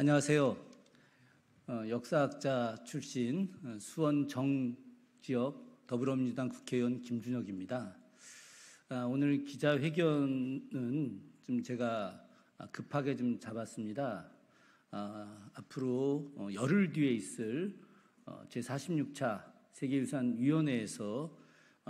안녕하세요. 어, 역사학자 출신 어, 수원 정 지역 더불어민주당 국회의원 김준혁입니다. 아, 오늘 기자회견은 좀 제가 아, 급하게 좀 잡았습니다. 아, 앞으로 어, 열흘 뒤에 있을 제46차 세계유산위원회에서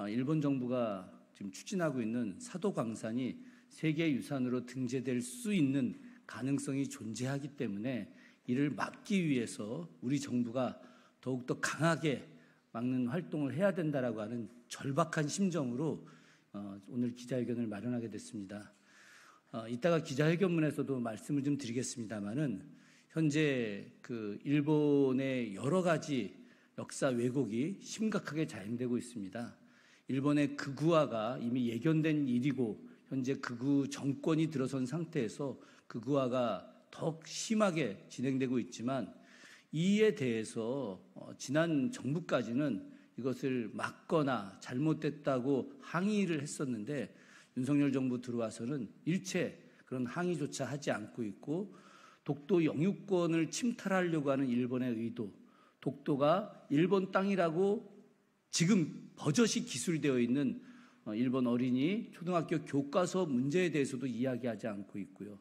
일본 정부가 지금 추진하고 있는 사도광산이 세계유산으로 등재될 수 있는 가능성이 존재하기 때문에 이를 막기 위해서 우리 정부가 더욱더 강하게 막는 활동을 해야 된다라고 하는 절박한 심정으로 어, 오늘 기자회견을 마련하게 됐습니다. 어, 이따가 기자회견문에서도 말씀을 좀 드리겠습니다만은 현재 그 일본의 여러 가지 역사 왜곡이 심각하게 자행되고 있습니다. 일본의 극우화가 이미 예견된 일이고 현재 극우 정권이 들어선 상태에서 그구화가 더욱 심하게 진행되고 있지만 이에 대해서 어, 지난 정부까지는 이것을 막거나 잘못됐다고 항의를 했었는데 윤석열 정부 들어와서는 일체 그런 항의조차 하지 않고 있고 독도 영유권을 침탈하려고 하는 일본의 의도, 독도가 일본 땅이라고 지금 버젓이 기술되어 있는 어, 일본 어린이 초등학교 교과서 문제에 대해서도 이야기하지 않고 있고요.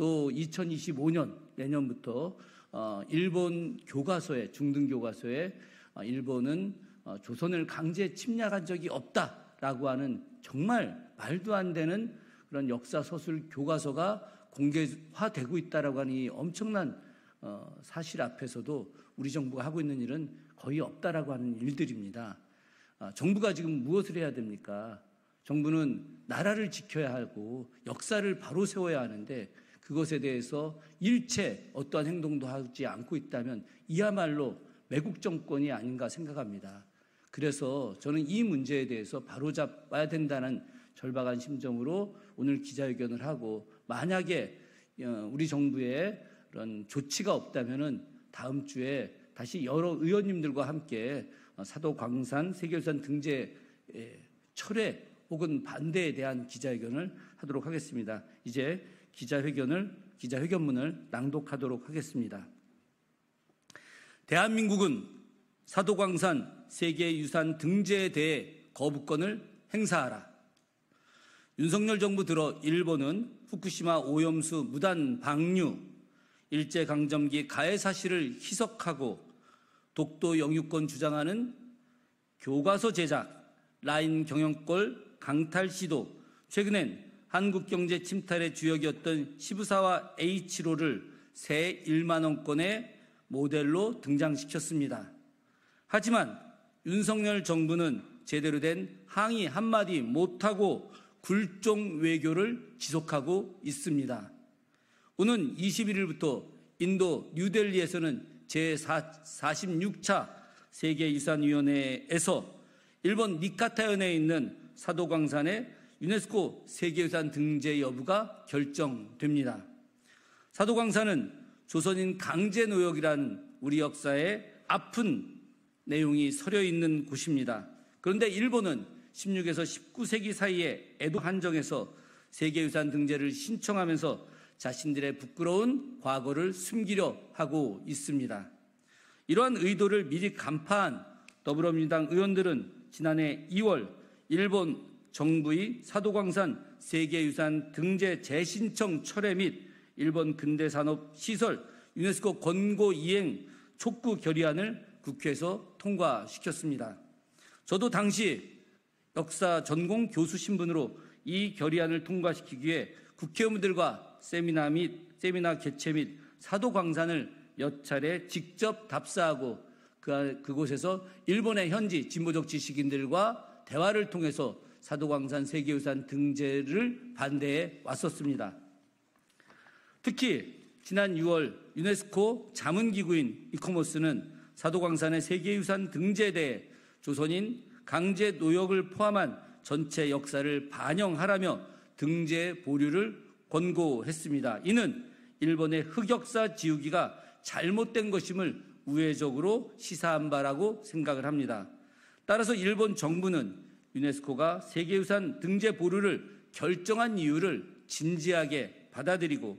또 2025년 내년부터 어, 일본 교과서에 중등 교과서에 어, 일본은 어, 조선을 강제 침략한 적이 없다라고 하는 정말 말도 안 되는 그런 역사 서술 교과서가 공개화되고 있다라고 하는 이 엄청난 사실 앞에서도 우리 정부가 하고 있는 일은 거의 없다라고 하는 일들입니다. 아, 정부가 지금 무엇을 해야 됩니까? 정부는 나라를 지켜야 하고 역사를 바로 세워야 하는데 그것에 대해서 일체 어떠한 행동도 하지 않고 있다면 이야말로 외국 정권이 아닌가 생각합니다. 그래서 저는 이 문제에 대해서 바로잡아야 된다는 절박한 심정으로 오늘 기자회견을 하고 만약에 어, 우리 정부에 그런 조치가 없다면은 다음 주에 다시 여러 의원님들과 함께 어, 사도 광산, 세계유산 등재 철회 혹은 반대에 대한 기자회견을 하도록 하겠습니다. 이제 기자회견을 기자회견문을 낭독하도록 하겠습니다. 대한민국은 사도광산 세계유산 등재에 대해 거부권을 행사하라. 윤석열 정부 들어 일본은 후쿠시마 오염수 무단 방류, 일제강점기 가해 사실을 희석하고 독도 영유권 주장하는 교과서 제작, 라인 경영권 강탈 시도, 최근엔 한국 경제 침탈의 주역이었던 시부사와 H로를 새 1만 원권의 모델로 등장시켰습니다. 하지만 윤석열 정부는 제대로 된 항의 한마디 못하고 굴종 외교를 지속하고 있습니다. 오는 21일부터 인도 뉴델리에서는 제46차 세계유산위원회에서 일본 니카타현에 있는 사도광산의 유네스코 세계유산 등재 여부가 결정됩니다. 사도광사는 조선인 강제 노역이란 우리 역사에 아픈 내용이 서려 있는 곳입니다. 그런데 일본은 16에서 19세기 사이에 에도 한정에서 세계유산 등재를 신청하면서 자신들의 부끄러운 과거를 숨기려 하고 있습니다. 이러한 의도를 미리 간파한 더불어민주당 의원들은 지난해 2월 일본 정부의 사도광산 세계유산 등재 재신청 철회 및 일본 근대산업 시설 유네스코 권고 이행 촉구 결의안을 국회에서 통과시켰습니다. 저도 당시 역사 전공 교수 신분으로 이 결의안을 통과시키기 위해 국회의원들과 세미나 및 세미나 개최 및 사도광산을 몇 차례 직접 답사하고 그, 아, 그곳에서 일본의 현지 진보적 지식인들과 대화를 통해서 사도광산 세계유산 등재를 반대해 왔었습니다. 특히 지난 6월 유네스코 자문기구인 이코모스는 사도광산의 세계유산 등재에 대해 조선인 강제 노역을 포함한 전체 역사를 반영하라며 등재 보류를 권고했습니다. 이는 일본의 흑역사 지우기가 잘못된 것임을 우회적으로 시사한 바라고 생각을 합니다. 따라서 일본 정부는 유네스코가 세계유산 등재 보류를 결정한 이유를 진지하게 받아들이고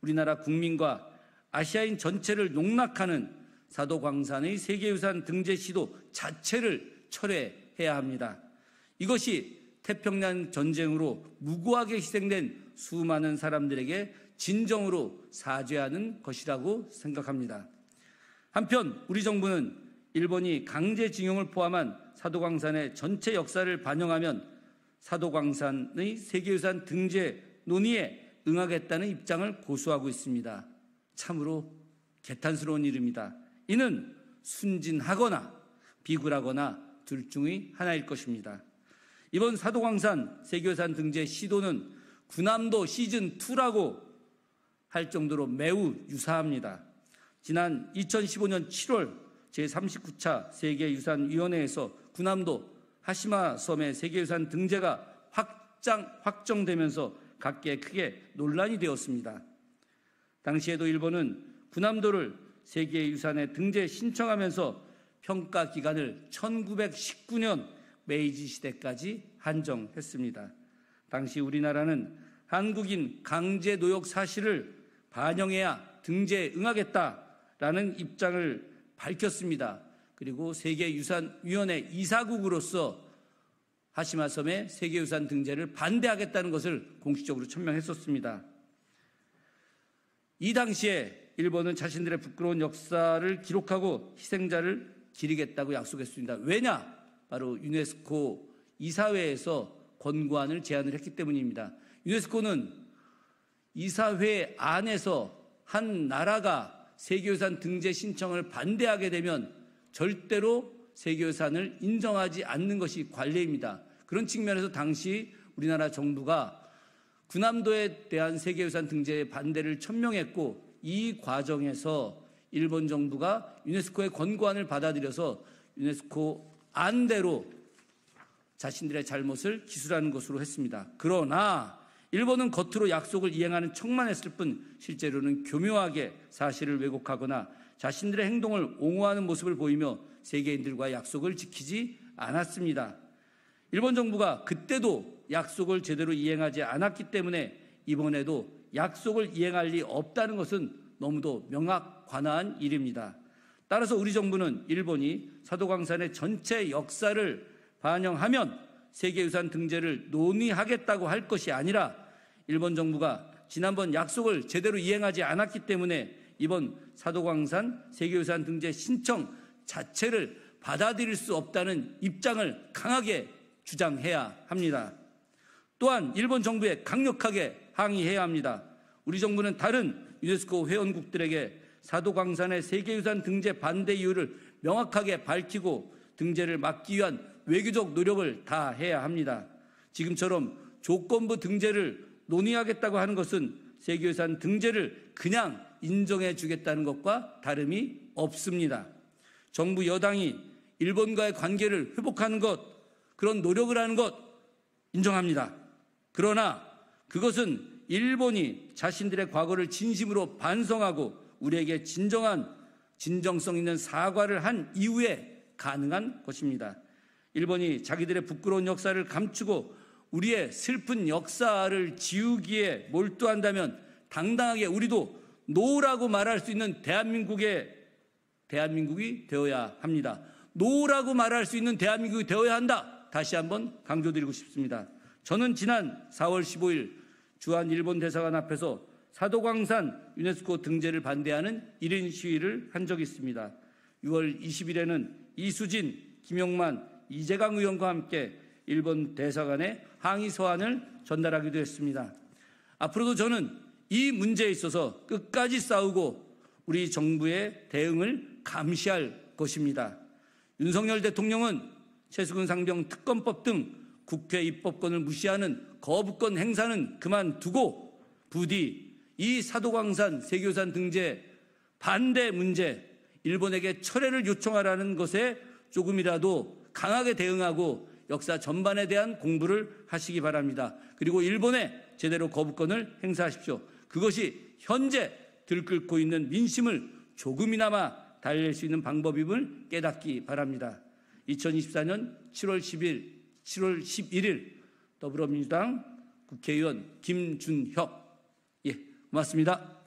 우리나라 국민과 아시아인 전체를 농락하는 사도광산의 세계유산 등재 시도 자체를 철회해야 합니다. 이것이 태평양 전쟁으로 무고하게 희생된 수많은 사람들에게 진정으로 사죄하는 것이라고 생각합니다. 한편 우리 정부는 일본이 강제징용을 포함한 사도광산의 전체 역사를 반영하면 사도광산의 세계유산 등재 논의에 응하겠다는 입장을 고수하고 있습니다. 참으로 개탄스러운 일입니다. 이는 순진하거나 비굴하거나 둘 중의 하나일 것입니다. 이번 사도광산 세계유산 등재 시도는 군함도 시즌2라고 할 정도로 매우 유사합니다. 지난 2015년 7월 제39차 세계유산위원회에서 군함도 하시마 섬의 세계유산 등재가 확장, 확정되면서 각계 크게 논란이 되었습니다. 당시에도 일본은 군함도를 세계유산에 등재 신청하면서 평가 기간을 1919년 메이지 시대까지 한정했습니다. 당시 우리나라는 한국인 강제 노역 사실을 반영해야 등재에 응하겠다라는 입장을 밝혔습니다. 그리고 세계유산위원회 이사국으로서 하시마섬의 세계유산 등재를 반대하겠다는 것을 공식적으로 천명했었습니다. 이 당시에 일본은 자신들의 부끄러운 역사를 기록하고 희생자를 기리겠다고 약속했습니다. 왜냐? 바로 유네스코 이사회에서 권고안을 제안을 했기 때문입니다. 유네스코는 이사회 안에서 한 나라가 세계유산 등재 신청을 반대하게 되면 절대로 세계유산을 인정하지 않는 것이 관례입니다. 그런 측면에서 당시 우리나라 정부가 군함도에 대한 세계유산 등재 의 반대를 천명했고 이 과정에서 일본 정부가 유네스코의 권고안을 받아들여서 유네스코 안대로 자신들의 잘못을 기술하는 것으로 했습니다. 그러나 일본은 겉으로 약속을 이행하는 척만 했을 뿐 실제로는 교묘하게 사실을 왜곡하거나 자신들의 행동을 옹호하는 모습을 보이며 세계인들과 약속을 지키지 않았습니다. 일본 정부가 그때도 약속을 제대로 이행하지 않았기 때문에 이번에도 약속을 이행할 리 없다는 것은 너무도 명확관한 일입니다. 따라서 우리 정부는 일본이 사도광산의 전체 역사를 반영하면 세계유산 등재를 논의하겠다고 할 것이 아니라 일본 정부가 지난번 약속을 제대로 이행하지 않았기 때문에 이번 사도광산, 세계유산 등재 신청 자체를 받아들일 수 없다는 입장을 강하게 주장해야 합니다. 또한 일본 정부에 강력하게 항의해야 합니다. 우리 정부는 다른 유네스코 회원국들에게 사도광산의 세계유산 등재 반대 이유를 명확하게 밝히고 등재를 막기 위한 외교적 노력을 다해야 합니다. 지금처럼 조건부 등재를 논의하겠다고 하는 것은 세계유산 등재를 그냥 인정해 주겠다는 것과 다름이 없습니다. 정부 여당이 일본과의 관계를 회복하는 것, 그런 노력을 하는 것 인정합니다. 그러나 그것은 일본이 자신들의 과거를 진심으로 반성하고 우리에게 진정한 진정성 있는 사과를 한 이후에 가능한 것입니다. 일본이 자기들의 부끄러운 역사를 감추고 우리의 슬픈 역사를 지우기에 몰두한다면 당당하게 우리도 노라고 말할 수 있는 대한민국의 대한민국이 되어야 합니다. 노라고 말할 수 있는 대한민국이 되어야 한다. 다시 한번 강조드리고 싶습니다. 저는 지난 4월 15일 주한 일본 대사관 앞에서 사도광산 유네스코 등재를 반대하는 1인 시위를 한 적이 있습니다. 6월 20일에는 이수진, 김용만, 이재강 의원과 함께 일본 대사관에 항의 소환을 전달하기도 했습니다. 앞으로도 저는 이 문제에 있어서 끝까지 싸우고 우리 정부의 대응을 감시할 것입니다. 윤석열 대통령은 최수근 상병 특검법 등 국회 입법권을 무시하는 거부권 행사는 그만두고 부디 이 사도광산, 세교산 등재 반대 문제, 일본에게 철회를 요청하라는 것에 조금이라도 강하게 대응하고 역사 전반에 대한 공부를 하시기 바랍니다. 그리고 일본에 제대로 거부권을 행사하십시오. 그것이 현재 들끓고 있는 민심을 조금이나마 달랠 수 있는 방법임을 깨닫기 바랍니다. 2024년 7월 10일, 7월 11일 더불어민주당 국회의원 김준혁. 예, 고맙습니다.